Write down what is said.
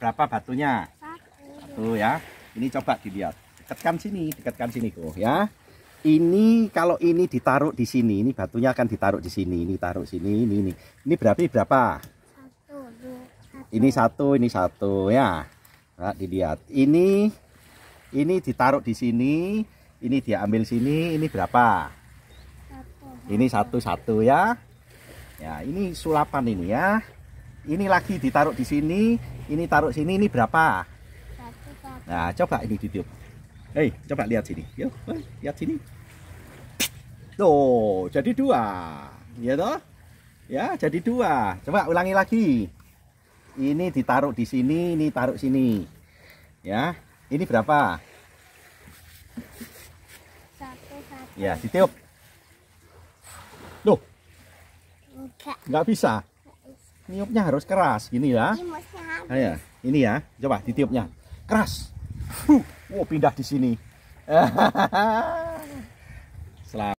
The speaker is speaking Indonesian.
berapa batunya satu ya ini coba dilihat dekatkan sini dekatkan sini kok ya ini kalau ini ditaruh di sini ini batunya akan ditaruh di sini ini taruh sini ini ini ini berapa berapa satu, satu. ini satu ini satu ya nah, dilihat ini ini ditaruh di sini ini dia ambil sini ini berapa satu, ini satu satu ya ya ini sulapan ini ya ini lagi ditaruh di sini ini taruh sini ini berapa nah coba ini ditiup hei coba lihat sini yuk lihat sini tuh jadi dua ya toh ya jadi dua coba ulangi lagi ini ditaruh di sini ini taruh sini ya ini berapa satu, satu. ya ditiup loh enggak bisa Tiupnya harus keras gini ya. Ayo, ini ya. Coba ditiupnya. Keras. Huh. Wow, pindah di sini. Selamat